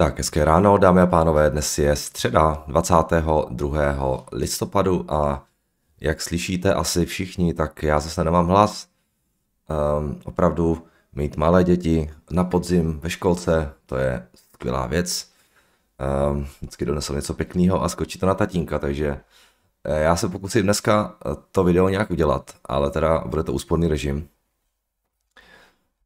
Tak, hezké ráno, dámy a pánové, dnes je středa 22. listopadu a jak slyšíte asi všichni, tak já zase nemám hlas. Um, opravdu mít malé děti na podzim ve školce, to je skvělá věc. Um, vždycky donesl něco pěkného a skočí to na tatínka, takže eh, já se pokusím dneska to video nějak udělat, ale teda bude to úsporný režim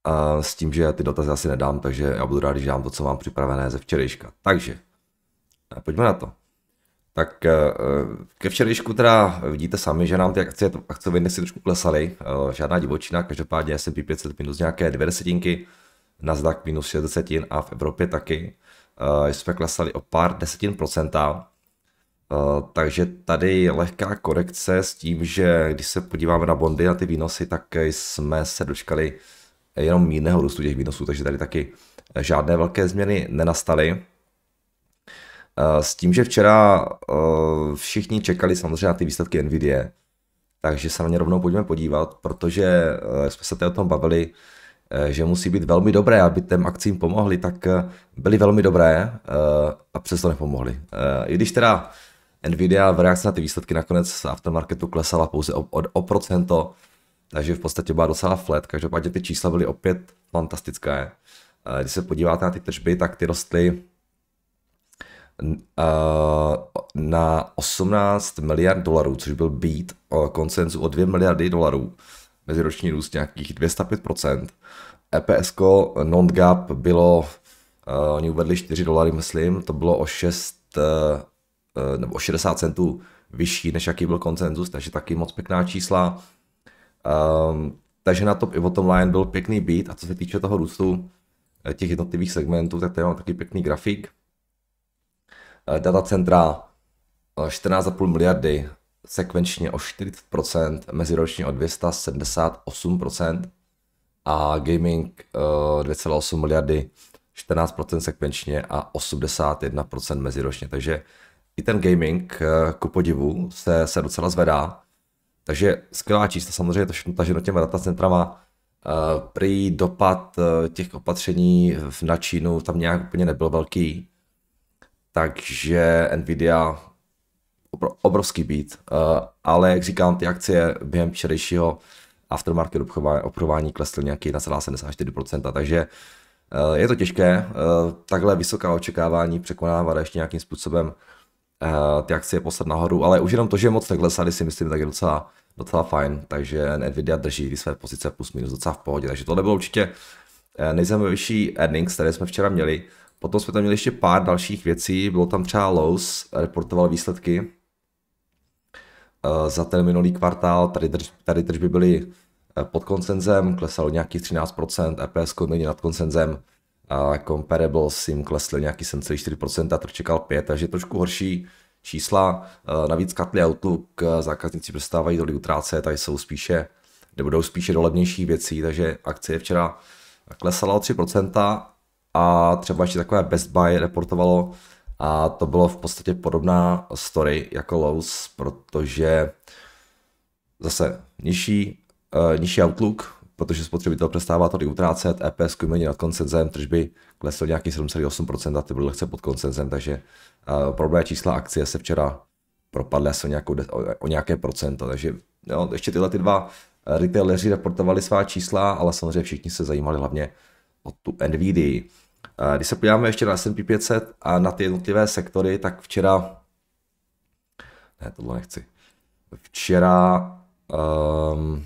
a s tím, že ty dotazy asi nedám, takže já budu rád, když dám to, co mám připravené ze včerejška. Takže, eh, pojďme na to. Tak eh, eh, ke včerejšku teda vidíte sami, že nám ty akcie, akciové indexy trošku klesaly, žádná divočina, každopádně S&P 500 minus nějaké dvě desetinky, Nasdaq minus 6 desetin a v Evropě taky. Jsme klesali o pár desetin procenta, takže tady lehká korekce s tím, že když se podíváme na bondy, na ty výnosy, tak jsme se dočkali jenom mírného růstu těch výnosů, takže tady taky žádné velké změny nenastaly. Eh, s tím, že včera eh, všichni čekali samozřejmě na ty výsledky NVIDIA, takže se na ně rovnou pojďme podívat, protože eh, jsme se tady o tom bavili, že musí být velmi dobré, aby těm akcím pomohly, tak byly velmi dobré a přesto nepomohly. I když teda Nvidia v reakci na ty výsledky nakonec v aftermarketu klesala pouze o, o, o procento, takže v podstatě byla docela flat. Každopádně ty čísla byly opět fantastické. Eh, když se podíváte na ty tržby, tak ty rostly eh, na 18 miliard dolarů, což byl být koncenzu o 2 miliardy dolarů. Meziroční růst nějakých 205%. EPS non-gap bylo, eh, oni uvedli 4 dolary, myslím, to bylo o 6 nebo o 60 centů vyšší, než jaký byl koncenzus, takže taky moc pěkná čísla. Um, takže na top i bottom line byl pěkný beat a co se týče toho růstu eh, těch jednotlivých segmentů, tak tady mám taky pěkný grafik. Eh, centra 14,5 eh, miliardy sekvenčně o 40%, meziročně o 278% a gaming 2,8 miliardy 14% sekvenčně a 81% meziročně. Takže i ten gaming, ku podivu, se, se docela zvedá. Takže skvělá čísla, samozřejmě to všechno taženo těma datacentrama. Eh, prý dopad eh, těch opatření na Čínu tam nějak úplně nebyl velký, takže Nvidia obrovský být, eh, ale jak říkám, ty akcie během včerejšího aftermarket obchování klesly nějaký 74%, takže je to těžké takhle vysoká očekávání překonávat ještě nějakým způsobem Eh, ty akcie poslat nahoru, ale už jenom to, že je moc neklesaly, si myslím, tak je docela, docela fajn, takže Nvidia drží ty své pozice plus minus docela v pohodě, takže tohle bylo určitě eh, nejzajímavější earnings, které jsme včera měli. Potom jsme tam měli ještě pár dalších věcí, bylo tam třeba Lowe's, reportoval výsledky eh, za ten minulý kvartál, tady, drž, tady tržby byly pod koncenzem, klesalo nějakých 13%, EPS není nad koncenzem, a comparable sim klesl nějaký 7,4%, trh čekal 5, takže trošku horší čísla. E, navíc Katli Outlook e, zákazníci přestávají tolik utrácet, tady jsou spíše, nebo budou spíše do levnějších věcí, takže akcie včera klesala o 3% a třeba ještě takové Best Buy reportovalo a to bylo v podstatě podobná story jako Lowe's, protože zase nižší, e, nižší outlook, protože spotřebitel přestává tady utrácet, EPS kujmení nad koncenzem, tržby klesl nějaký 7,8% a ty byly lehce pod koncenzem, takže uh, eh, problémové čísla akcie se včera propadly asi o, nějakou, o, o nějaké procento, takže jo, no, ještě tyhle ty dva eh, retaileři reportovali svá čísla, ale samozřejmě všichni se zajímali hlavně o tu NVIDII. Uh, eh, když se podíváme ještě na S&P 500 a na ty jednotlivé sektory, tak včera ne, tohle nechci. Včera um,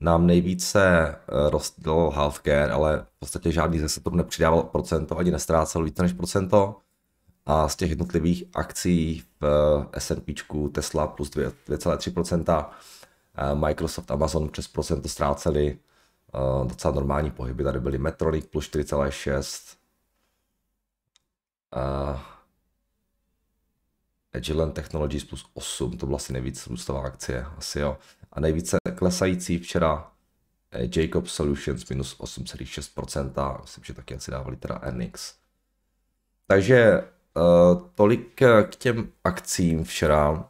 nám nejvíce eh, rostl healthcare, ale v podstatě žádný ze sektorů nepřidával procento, ani nestrácel více než procento. A z těch jednotlivých akcí v eh, S&P Tesla plus 2,3%, eh, Microsoft, Amazon přes procento ztráceli docela normální pohyby. Tady byly Metronic plus 4,6%, Agilent Technologies plus 8, to byla asi nejvíc růstová akcie, asi jo a nejvíce klesající včera eh, Jacob Solutions minus 8,6%, myslím, že taky asi dávali teda NX. Takže eh, tolik eh, k těm akcím včera.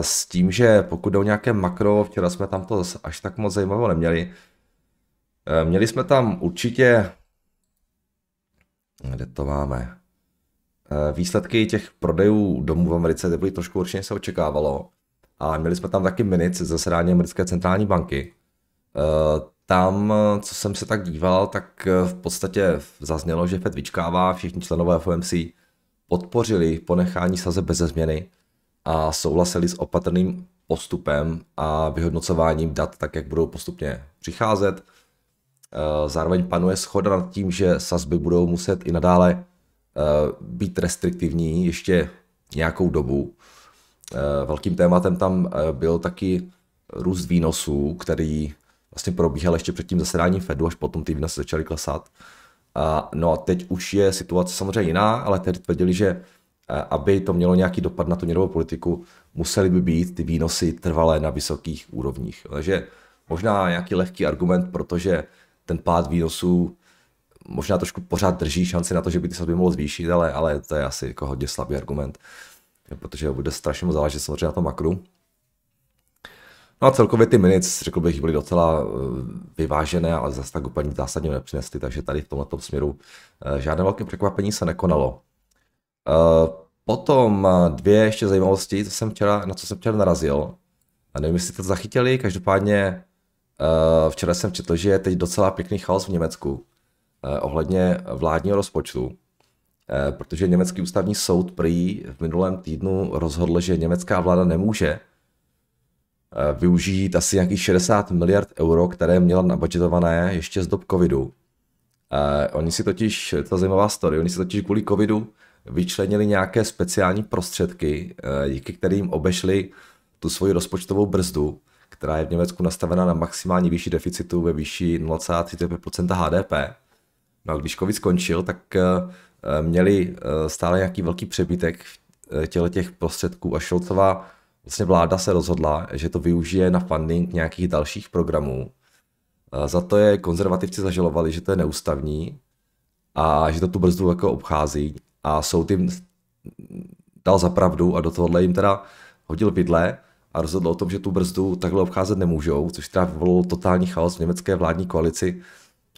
S tím, že pokud jde o nějaké makro, včera jsme tam to až tak moc zajímavého neměli. Měli jsme tam určitě, kde to máme, výsledky těch prodejů domů v Americe, ty byly trošku určitě se očekávalo a měli jsme tam taky minic zasedání americké centrální banky. Eh, tam, co jsem se tak díval, tak eh, v podstatě zaznělo, že Fed vyčkává, všichni členové FOMC podpořili ponechání saze bez změny a souhlasili s opatrným postupem a vyhodnocováním dat, tak jak budou postupně přicházet. Eh, zároveň panuje schoda nad tím, že sazby budou muset i nadále být restriktivní ještě nějakou dobu. Eh, velkým tématem tam eh, byl taky růst výnosů, který vlastně probíhal ještě před tím zasedáním Fedu, až potom ty výnosy začaly klesat. no a teď už je situace samozřejmě jiná, ale tehdy tvrdili, že eh, aby to mělo nějaký dopad na tu měnovou politiku, museli by být ty výnosy trvalé na vysokých úrovních. Takže možná nějaký lehký argument, protože ten pád výnosů možná trošku pořád drží šanci na to, že by ty sazby mohlo zvýšit, ale, ale to je asi jako hodně slabý argument protože bude strašně moc záležet samozřejmě na tom makru. No a celkově ty minic, řekl bych, byly docela eh, vyvážené, ale zase tak úplně zásadně nepřinesly, takže tady v tomto směru eh, žádné velké překvapení se nekonalo. Eh, potom dvě ještě zajímavosti, co jsem včera, na co jsem včera narazil. A nevím, jestli to zachytili, každopádně včera jsem četl, že je teď docela pěkný chaos v Německu ohledně vládního rozpočtu. Eh, protože německý ústavní soud prý v minulém týdnu rozhodl, že německá vláda nemůže eh, využít asi nějakých 60 miliard euro, které měla nabudžetované ještě z dob covidu. Eh, oni si totiž, to je zajímavá story, oni si totiž kvůli covidu vyčlenili nějaké speciální prostředky, díky kterým obešli tu svoji rozpočtovou brzdu, která je v Německu nastavena na maximální výši deficitu ve výši 0,35 HDP. No a když COVID skončil, tak Eh, měli eh, stále nějaký velký přebytek eh, těle těch prostředků a Šolcová vlastně vláda se rozhodla, že to využije na funding nějakých dalších programů. Za to je konzervativci zažalovali, že to je neústavní a že to tu brzdu jako obchází a soud jim dal za pravdu a do tohohle jim teda hodil vidle a rozhodl o tom, že tu brzdu takhle obcházet nemůžou, což teda vyvolalo totální chaos v německé vládní koalici,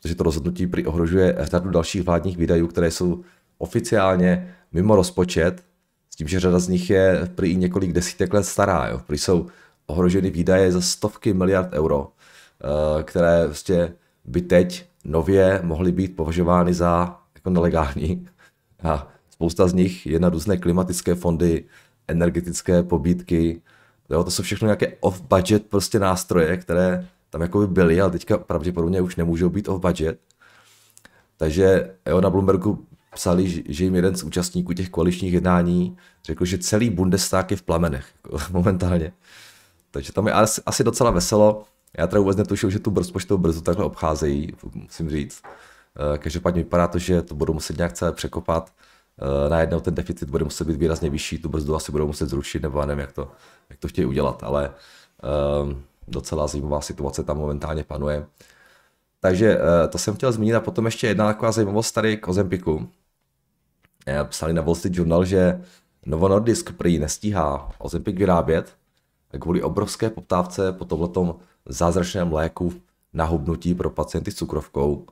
protože to rozhodnutí prý ohrožuje řadu dalších vládních výdajů, které jsou oficiálně mimo rozpočet, s tím, že řada z nich je prý několik desítek let stará. Jo. Prý jsou ohroženy výdaje za stovky miliard euro, eh, které vlastně by teď nově mohly být považovány za jako nelegální. A spousta z nich je na různé klimatické fondy, energetické pobídky. Jo, to jsou všechno nějaké off-budget prostě nástroje, které tam jako by byli, ale teďka pravděpodobně už nemůžou být off budget. Takže jo, na Bloombergu psali, že jim jeden z účastníků těch koaličních jednání řekl, že celý Bundestag je v plamenech jako momentálně. Takže tam je asi, asi docela veselo. Já teda vůbec netušil, že tu rozpočtovou brzdu takhle obcházejí, musím říct. Eh, každopádně vypadá to, že to budou muset nějak celé překopat. Eh, najednou ten deficit bude muset být výrazně vyšší, tu brzdu asi budou muset zrušit, nebo nevím, jak to, jak to chtějí udělat, ale um, docela zajímavá situace tam momentálně panuje. Takže eh, to jsem chtěl zmínit a potom ještě jedna taková zajímavost tady k Ozempiku. Eh, psali na Wall Street Journal, že Novo Nordisk prý nestíhá Ozempik vyrábět kvůli obrovské poptávce po tomhletom zázračném léku na hubnutí pro pacienty s cukrovkou.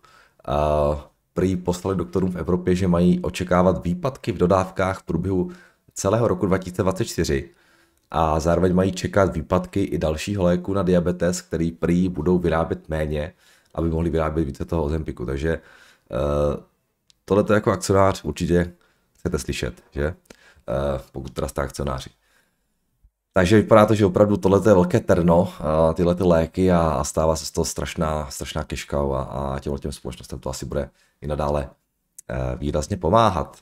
Eh, prý poslali doktorům v Evropě, že mají očekávat výpadky v dodávkách v průběhu celého roku 2024 a zároveň mají čekat výpadky i dalších léků na diabetes, který prý budou vyrábět méně, aby mohli vyrábět více toho ozempiku. Takže uh, tohle jako akcionář určitě chcete slyšet, že? Uh, pokud teda jste akcionáři. Takže vypadá to, že opravdu tohle je velké terno, eh, tyhle ty léky a, a stává se z toho strašná, strašná keška a, a těm, těm společnostem to asi bude i nadále výrazně pomáhat.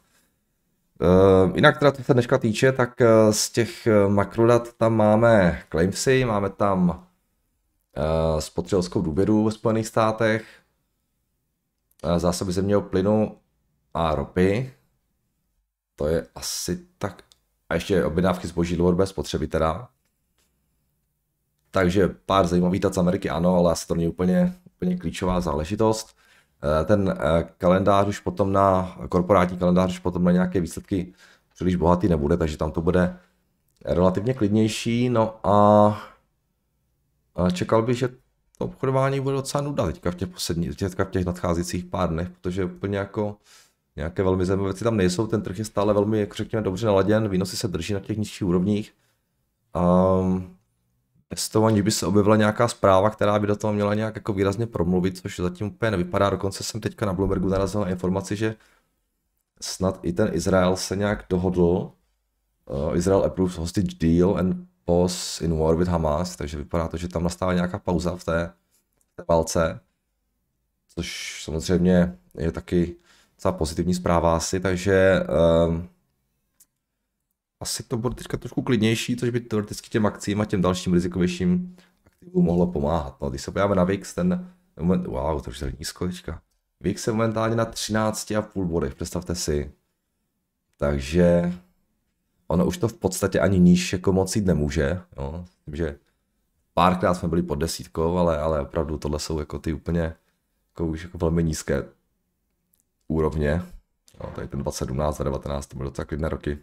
Eh, jinak teda, co se dneška týče, tak eh, z těch eh, makrodat tam máme Claimsy, máme tam spotřebitelskou důvěru ve Spojených státech, zásoby zemního plynu a ropy. To je asi tak. A ještě objednávky zboží dlouhodobé spotřeby teda. Takže pár zajímavých dat z Ameriky, ano, ale asi to není úplně, úplně klíčová záležitost. Eh, ten eh, kalendář už potom na, korporátní kalendář už potom na nějaké výsledky příliš bohatý nebude, takže tam to bude relativně klidnější, no a čekal bych, že to obchodování bude docela nuda teďka v těch, poslední, teďka v těch nadcházejících pár dnech, protože úplně jako nějaké velmi zajímavé věci tam nejsou, ten trh je stále velmi, jak řekněme, dobře naladěn, výnosy se drží na těch nižších úrovních. Um, toho aniž by se objevila nějaká zpráva, která by do toho měla nějak jako výrazně promluvit, což zatím úplně nevypadá. Dokonce jsem teďka na Bloombergu narazil na informaci, že snad i ten Izrael se nějak dohodl. Uh, Izrael approves hostage deal and pause in war with Hamas, takže vypadá to, že tam nastává nějaká pauza v té, v té válce, což samozřejmě je taky docela pozitivní zpráva asi, takže ehm, asi to bude teďka trošku klidnější, což by teoreticky těm akcím a těm dalším rizikovějším aktivům mohlo pomáhat. No, když se podíváme na VIX, ten moment, wow, to už je nízko teďka. VIX je momentálně na 13,5 bodech, představte si. Takže ono už to v podstatě ani níž jako moc jít nemůže. Jo. Tím, že párkrát jsme byli pod desítkou, ale, ale opravdu tohle jsou jako ty úplně jako už jako velmi nízké úrovně. No, tady ten 2017 a 2019 to byly docela klidné roky.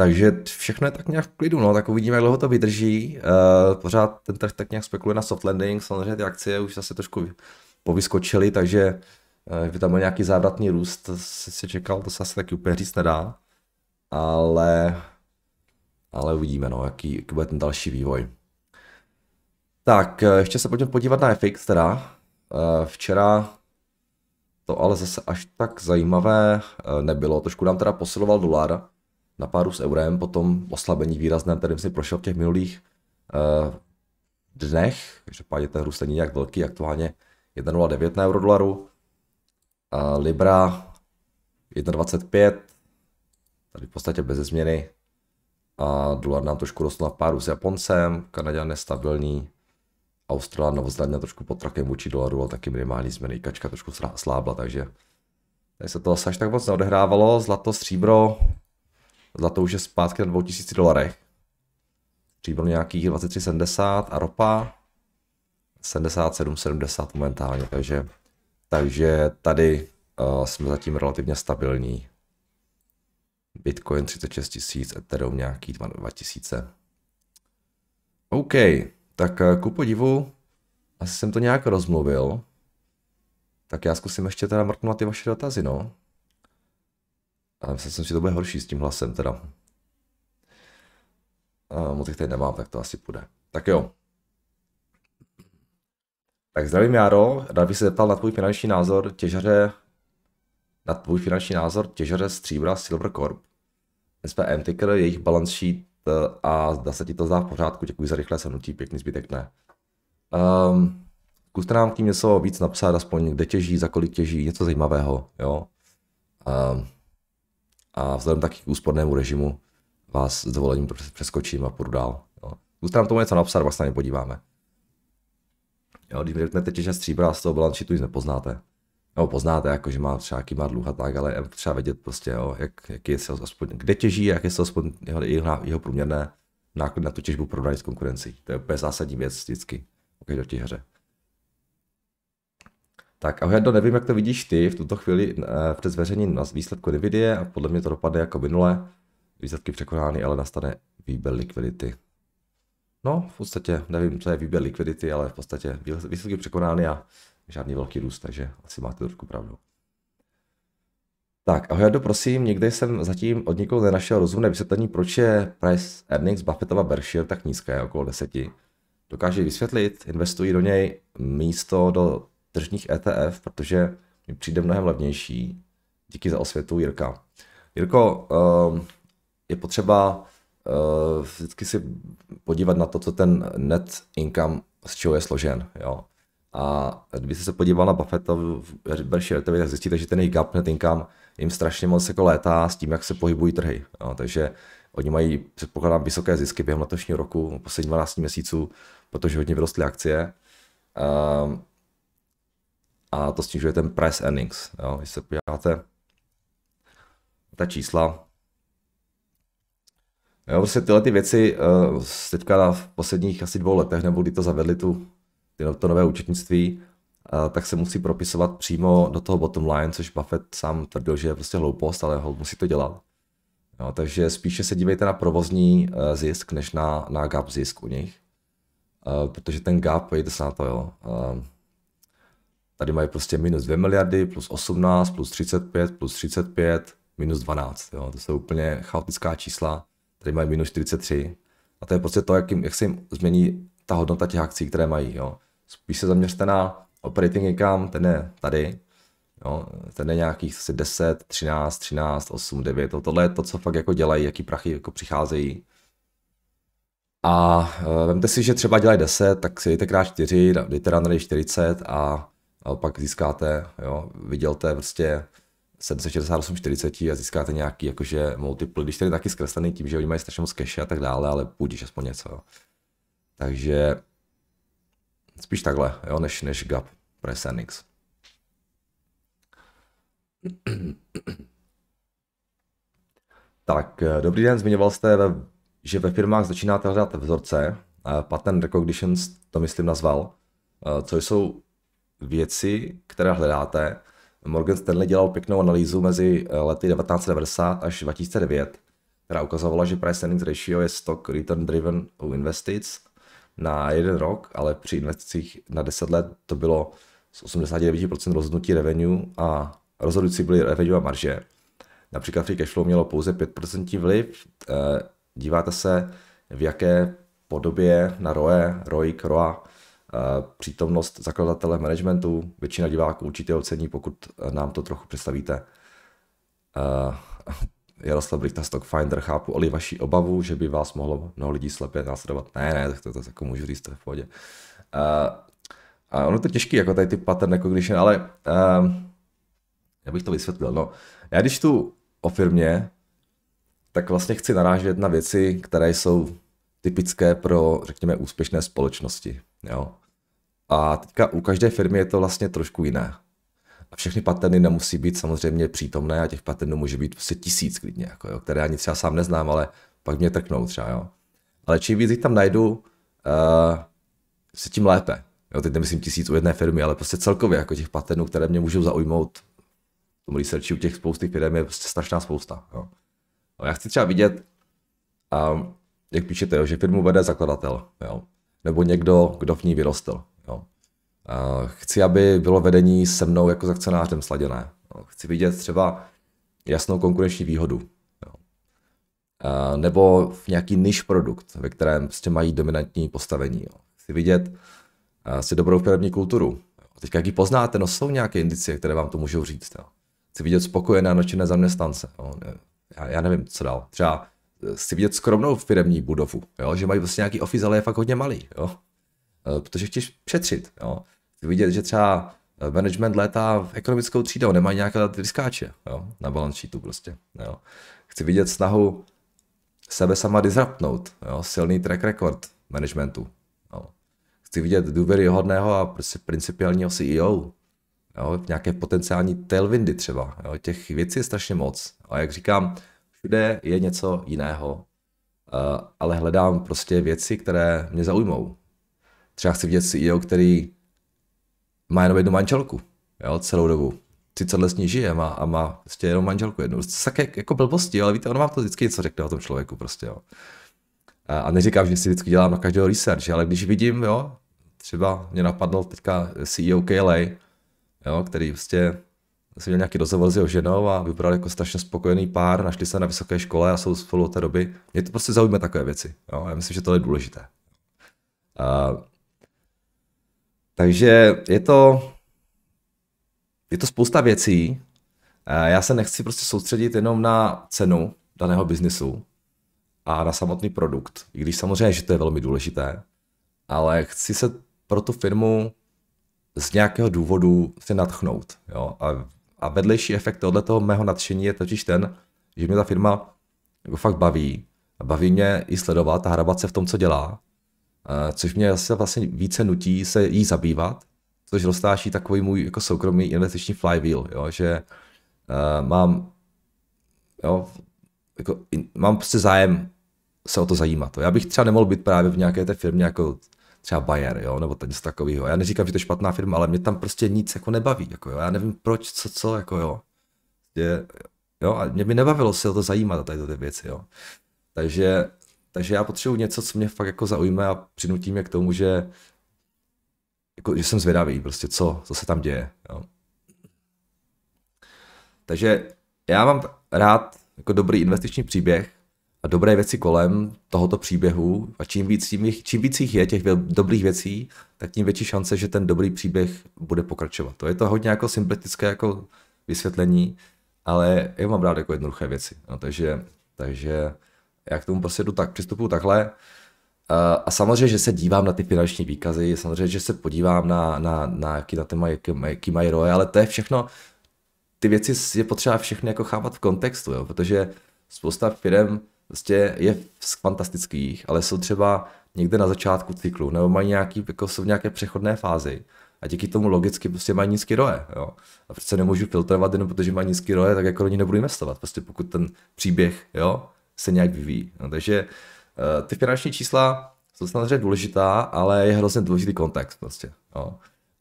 Takže všechno je tak nějak v klidu, no, tak uvidíme, jak dlouho to vydrží. Uh, pořád ten trh tak nějak spekuluje na soft landing, samozřejmě ty akcie už zase trošku povyskočily, takže uh, eh, by tam byl nějaký závratný růst, se, se čekal, to se asi taky úplně říct nedá. Ale, ale uvidíme, no, jaký, jaký bude ten další vývoj. Tak, eh, ještě se pojďme podívat na FX teda. Včera to ale zase až tak zajímavé nebylo, trošku nám teda posiloval dolar, na páru s eurem, potom oslabení výrazném, kterým si prošel v těch minulých uh, dnech, pádě ten růst není nějak velký, aktuálně 1,09 na eurodolaru, uh, Libra 1,25, tady v podstatě bez změny, a dolar nám trošku rostl na páru s Japoncem, Kanaděn nestabilní, austrálie novozdaně trošku pod trakem vůči dolaru, ale taky minimální změny, kačka trošku slábla, takže tady se to asi až tak moc neodehrávalo, zlato, stříbro, za to už je zpátky na 2000 dolarech. Příběl nějakých 23,70 a ropa 77,70 momentálně, takže, takže tady uh, jsme zatím relativně stabilní. Bitcoin 36 tisíc, Ethereum nějaký 2000. OK, tak eh, ku podivu, asi jsem to nějak rozmluvil. Tak já zkusím ještě teda mrknout ty vaše dotazy, no. A myslím si, že to bude horší s tím hlasem teda. A moc jich tady nemám, tak to asi půjde. Tak jo. Tak zdravím Jaro, rád bych se zeptal na tvůj finanční názor těžaře na tvůj finanční názor těžaře stříbra Silver Corp. SPM ticker, jejich balance sheet a zda se ti to zdá v pořádku, děkuji za rychlé shrnutí, pěkný zbytek ne. Um, ehm, zkuste nám k tím něco víc napsat, aspoň kde těží, za kolik těží, něco zajímavého, jo. Um, a vzhledem taky k úspornému režimu vás s dovolením přeskočím a půjdu dál. Zkuste nám tomu něco napsat, vlastně se na ně podíváme. Jo, když mi řeknete těža stříbra, z toho balance sheetu nic nepoznáte. Nebo poznáte, jako, že má třeba jaký má dluh a tak, ale třeba vědět prostě, jo, jak, jaký je se aspoň, kde těží, jak je se aspoň jeho, jeho, jeho průměrné náklad na tu těžbu porovnání s konkurencí. To je úplně zásadní věc vždycky do každé těžaře. Tak a Herdo, nevím, jak to vidíš ty v tuto chvíli eh, před zveřejněním na výsledku Nvidia a podle mě to dopadne jako minule. Výsledky překonány, ale nastane výběr likvidity. No, v podstatě nevím, co je výběr likvidity, ale v podstatě výsledky překonány a žádný velký růst, takže asi máte trošku pravdu. Tak, ahoj, Ado, prosím, někde jsem zatím od nikoho nenašel rozumné vysvětlení, proč je price earnings Buffettova Berkshire tak nízké, okolo 10. Dokáže vysvětlit, investují do něj místo do tržních ETF, protože mi přijde mnohem levnější. Díky za osvětu, Jirka. Jirko, ehm, je potřeba ehm, vždycky si podívat na to, co ten net income, z čeho je složen. Jo. A když se podíval na Buffetta v Berkshire, tak zjistíte, že ten jejich gap net income jim strašně moc jako létá s tím, jak se pohybují trhy. Jo. Takže oni mají, předpokládám, vysoké zisky během letošního roku, posledních 12 měsíců, protože hodně vyrostly akcie. Ehm, a to snižuje ten price earnings. Jo. Když se podíváte ta čísla, Jo, prostě tyhle ty věci eh, teďka v posledních asi dvou letech, nebo kdy to zavedli tu, to nové účetnictví, eh, tak se musí propisovat přímo do toho bottom line, což Buffett sám tvrdil, že je prostě hloupost, ale ho musí to dělat. Jo, takže spíše se dívejte na provozní eh, zisk, než na, na gap zisk u nich. Protože ten gap, pojďte se na to, jo. Tady mají prostě minus 2 miliardy, plus 18, plus 35, plus 35, minus 12. Jo? To jsou úplně chaotická čísla. Tady mají minus 43. A to je prostě to, jak, jim, jak se jim změní ta hodnota těch akcí, které mají. Jo? Spíš se zaměřte na operating income, ten je tady. Jo? Ten je nějakých asi 10, 13, 13, 8, 9. To, tohle je to, co fakt jako dělají, jaký prachy jako přicházejí. A eh, vemte si, že třeba dělají 10, tak si dejte krát 4, dejte runnery 40 a ale pak získáte, jo, vidělte prostě 768 40 a získáte nějaký jakože multiple, když tady taky zkreslený tím, že oni mají strašně moc cache a tak dále, ale půjdeš aspoň něco. Jo. Takže spíš takhle, jo, než, než GAP pro SNX. tak, dobrý den, zmiňoval jste, že ve firmách začínáte hledat vzorce, eh, pattern recognition, to myslím nazval, eh, co jsou věci, které hledáte. Morgan Stanley dělal pěknou analýzu mezi eh, lety 1990 až 2009, která ukazovala, že price earnings ratio je stock return driven u investic na jeden rok, ale při investicích na 10 let to bylo z 89% rozhodnutí revenue a rozhodující byly revenue a marže. Například free cashflow mělo pouze 5% vliv. Eh, díváte se, v jaké podobě na ROE, ROIC, ROA Eh, přítomnost zakladatele managementu. Většina diváků určitě ocení, pokud eh, nám to trochu představíte. Eh, Jaroslav Brichta Stockfinder, chápu, ale vaši obavu, že by vás mohlo mnoho lidí slepě následovat. Ne, ne, tak to, to, to jako můžu říct, to je v pohodě. Uh, a ono to těžký, jako tady ty pattern recognition, jako ale uh, já bych to vysvětlil. No, já když tu o firmě, tak vlastně chci narážet na věci, které jsou typické pro, řekněme, úspěšné společnosti. Jo? A teďka u každé firmy je to vlastně trošku jiné. A všechny paterny nemusí být samozřejmě přítomné a těch paternů může být prostě tisíc klidně, jako jo, které ani třeba sám neznám, ale pak mě trknou třeba. Jo. Ale čím víc jich tam najdu, uh, se tím lépe. Jo, teď nemyslím tisíc u jedné firmy, ale prostě celkově jako těch patentů, které mě můžou zaujmout v tom researchi u těch spousty firm je prostě strašná spousta. Jo. No, já chci třeba vidět, um, jak píšete, jo, že firmu vede zakladatel, jo, nebo někdo, kdo v ní vyrostl. Eh, chci, aby bylo vedení se mnou jako s akcionářem sladěné. Eh, chci vidět třeba jasnou konkurenční výhodu. Eh, nebo v nějaký niž produkt, ve kterém prostě mají dominantní postavení. Chci vidět si dobrou firmní kulturu. Teď jak ji poznáte, no jsou nějaké indicie, které vám to můžou říct. Jo. Chci vidět spokojené a nočené zaměstnance. Jo. Já, já, nevím, co dál. Třeba chci vidět skromnou firmní budovu, jo. že mají vlastně nějaký office, ale je fakt hodně malý. Jo. Protože chtějí šetřit. Jo vidět, že třeba eh, management létá v ekonomickou třídou, nemá nějaké riskáče jo, na balance sheetu prostě. Jo. Chci vidět snahu sebe sama disruptnout, jo, silný track record managementu. Jo. Chci vidět důvěryhodného a prostě principiálního CEO, jo, nějaké potenciální tailwindy třeba. Jo. Těch věcí je strašně moc. A jak říkám, všude je něco jiného, eh, ale hledám prostě věci, které mě zaujmou. Třeba chci vidět CEO, který má jenom jednu manželku, jo, celou dobu. 30 let s ní žije má, a má prostě jenom manželku jednu. Také jako blbosti, ale víte, on vám to vždycky něco řekne o tom člověku prostě, jo. A, a neříkám, že si vždycky dělám na každého research, ale když vidím, jo, třeba mě napadl teďka CEO KLA, jo, který prostě jsem měl nějaký rozhovor s jeho ženou a vybral jako strašně spokojený pár, našli se na vysoké škole a jsou spolu od té doby. Mě to prostě zaujíme takové věci. Jo? Já myslím, že to je důležité. A, takže je to, je to spousta věcí. Já se nechci prostě soustředit jenom na cenu daného biznesu a na samotný produkt, i když samozřejmě, že to je velmi důležité, ale chci se pro tu firmu z nějakého důvodu se natchnout. Jo? A, a vedlejší efekt tohle toho mého nadšení je totiž ten, že mě ta firma jako fakt baví. Baví mě i sledovat a hrabat se v tom, co dělá. Eh, což mě zase vlastně více nutí se jí zabývat, což roztáší takový můj jako soukromý investiční flywheel, jo, že eh, mám, jo, jako, in, mám prostě zájem se o to zajímat. Jo. Já bych třeba nemohl být právě v nějaké té firmě jako třeba Bayer, jo, nebo něco takového. Já neříkám, že to je špatná firma, ale mě tam prostě nic jako nebaví, jako jo. Já nevím proč, co, co, jako jo. Je, prostě, jo, a mě by nebavilo se o to zajímat a tady ty věci, jo. Takže takže já potřebuji něco, co mě fakt jako zaujme a přinutí mě k tomu, že, jako, že jsem zvědavý prostě, co, co se tam děje. Jo. Takže já mám rád jako dobrý investiční příběh a dobré věci kolem tohoto příběhu a čím víc, tím čím víc jich je těch dobrých věcí, tak tím větší šance, že ten dobrý příběh bude pokračovat. To je to hodně jako sympatické jako vysvětlení, ale já mám rád jako jednoduché věci. No, takže, takže já k tomu prostě jdu tak, přistupuju takhle. A samozřejmě, že se dívám na ty finanční výkazy, samozřejmě, že se podívám na, na, na jaký na téma, jaký mají roje, ale to je všechno, ty věci je potřeba všechny jako chápat v kontextu, jo, protože spousta firm prostě je fantastických, ale jsou třeba někde na začátku cyklu, nebo mají nějaký, jako jsou v nějaké přechodné fázi. A díky tomu logicky prostě mají nízký roje. Jo. A přece nemůžu filtrovat jenom protože mají nízký roje, tak jako oni nebudu investovat. Prostě pokud ten příběh, jo, se nějak vyvíjí. No, takže eh, ty finanční čísla jsou samozřejmě důležitá, ale je hrozně důležitý kontext prostě. No.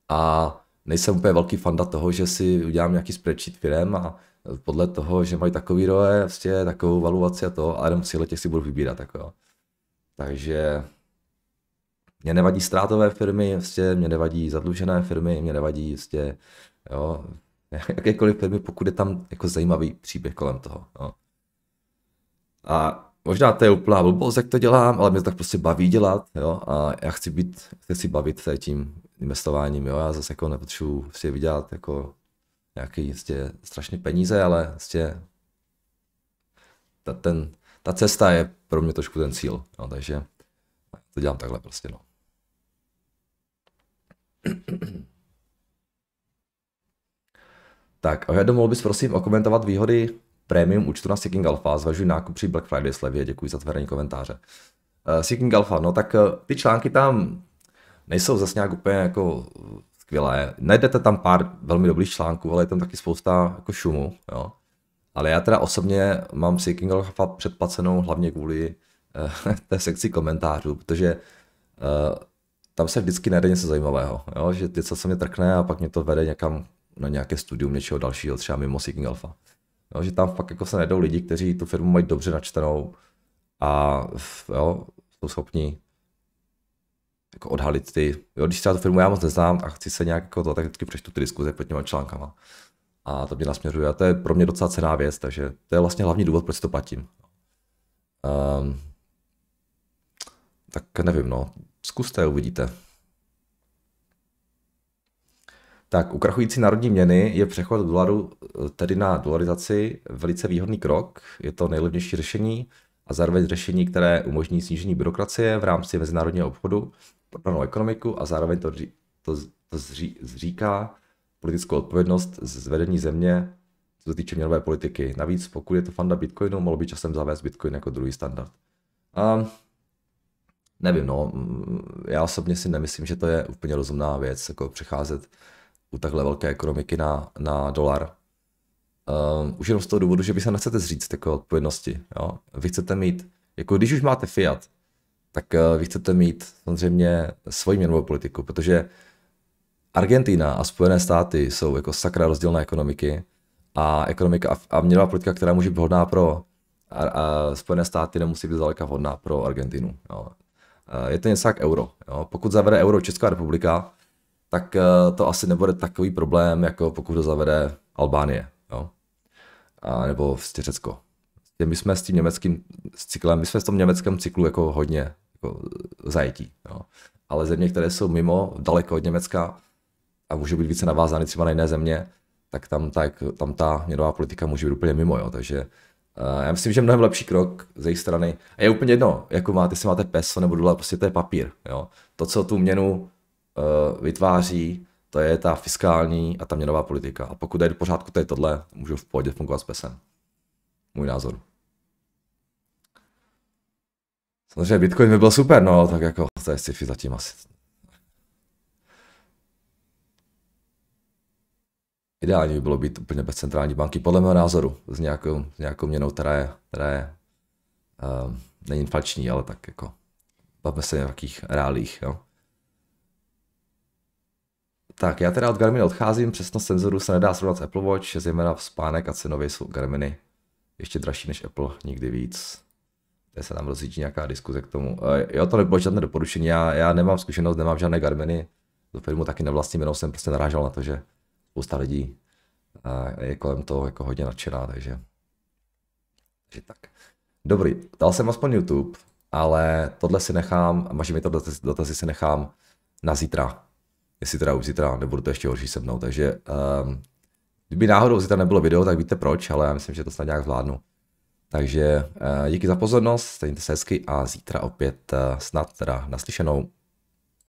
A nejsem úplně velký fanda toho, že si udělám nějaký spreadsheet firm a eh, podle toho, že mají takový roje, vlastně takovou valuaci a to, a jenom si těch si budu vybírat. Jako. Takže mě nevadí ztrátové firmy, vlastně, mě nevadí zadlužené firmy, mě nevadí vlastně, jo, jakékoliv firmy, pokud je tam jako zajímavý příběh kolem toho. Jo. A možná to je úplná blbost, jak to dělám, ale mě to tak prostě baví dělat, jo, a já chci být, chci si bavit se tím investováním, jo, já zase jako nepotřebuji si vydělat jako nějaký jistě strašně peníze, ale jistě ta, ten, ta cesta je pro mě trošku ten cíl, jo, takže to dělám takhle prostě, no. Tak, a já domluvil bys prosím okomentovat výhody prémium účtu na Seeking Alpha, zvažuji nákup při Black Friday slevě, děkuji za tvrdení komentáře. Uh, Seeking Alpha, no tak uh, ty články tam nejsou zase nějak úplně jako skvělé. Najdete tam pár velmi dobrých článků, ale je tam taky spousta jako šumu, jo. Ale já teda osobně mám Seeking Alpha předplacenou hlavně kvůli uh, té sekci komentářů, protože uh, tam se vždycky najde něco zajímavého, jo? že něco se mě trkne a pak mě to vede někam na nějaké studium něčeho dalšího, třeba mimo Seeking Alpha. Jo, že tam fakt jako se najdou lidi, kteří tu firmu mají dobře načtenou a jo, jsou schopni jako odhalit ty, jo, když třeba tu firmu já moc neznám a chci se nějak jako to, tak vždycky přečtu ty diskuze pod těma článkama. A to mě nasměřuje a to je pro mě docela cená věc, takže to je vlastně hlavní důvod, proč to platím. Um, tak nevím, no, zkuste, uvidíte tak u krachující národní měny je přechod dolaru eh, tedy na dolarizaci velice výhodný krok, je to nejlevnější řešení a zároveň řešení, které umožní snížení byrokracie v rámci mezinárodního obchodu pro danou ekonomiku a zároveň to, to, to zří, zříká politickou odpovědnost z vedení země, co se týče měnové politiky. Navíc, pokud je to fanda Bitcoinu, mohlo by časem zavést Bitcoin jako druhý standard. A ehm, nevím, no, já osobně si nemyslím, že to je úplně rozumná věc, jako přecházet u takhle velké ekonomiky na, na dolar. Um, už jenom z toho důvodu, že vy se nechcete zříct jako odpovědnosti. Jo? Vy chcete mít, jako když už máte fiat, tak uh, vy chcete mít samozřejmě svoji měnovou politiku, protože Argentina a Spojené státy jsou jako sakra rozdílné ekonomiky a ekonomika a, a měnová politika, která může být hodná pro a, a Spojené státy, nemusí být zdaleka hodná pro Argentinu. Jo? Eh, je to něco jak euro. Jo? Pokud zavede euro Česká republika, tak eh, to asi nebude takový problém, jako pokud to zavede Albánie, jo? A nebo vlastně Řecko. Prostě my jsme s tím německým cyklem, my jsme s tom německém cyklu jako hodně jako zajetí, jo? Ale země, které jsou mimo, daleko od Německa a může být více navázány třeba na jiné země, tak tam ta, tam ta měnová politika může být úplně mimo, jo? Takže eh, já myslím, že mnohem lepší krok z jejich strany. A je úplně jedno, jako máte, jestli máte peso nebo dolar, prostě to je papír. Jo? To, co tu měnu Eh, vytváří, to je ta fiskální a ta měnová politika. A pokud je do pořádku tady tohle, můžu v pohodě fungovat s pesem. Můj názor. Samozřejmě Bitcoin by byl super, no, tak jako to je sci-fi zatím asi. Ideální by bylo být úplně bez centrální banky, podle mého názoru, s nějakou, s nějakou měnou, která je, která je um, není inflační, ale tak jako bavme se o nějakých reálích, jo. Tak, já teda od Garminy odcházím, přesnost senzoru se nedá srovnat s Apple Watch, zejména v spánek a cenově jsou Garminy ještě dražší než Apple, nikdy víc. Tady se nám rozjíždí nějaká diskuze k tomu. E, jo, to nebylo žádné doporučení, já, já nemám zkušenost, nemám žádné Garminy, do firmu taky nevlastním, jenom jsem prostě narážel na to, že spousta lidí eh, je kolem toho jako hodně nadšená, takže, takže tak. Dobrý, dal jsem aspoň YouTube, ale tohle si nechám, možná mi to dotazy, dotazy si nechám na zítra jestli teda už zítra nebudu to ještě horší se mnou, takže um, kdyby náhodou zítra nebylo video, tak víte proč, ale já myslím, že to snad nějak zvládnu. Takže uh, díky za pozornost, stejně se hezky a zítra opět uh, snad teda naslyšenou.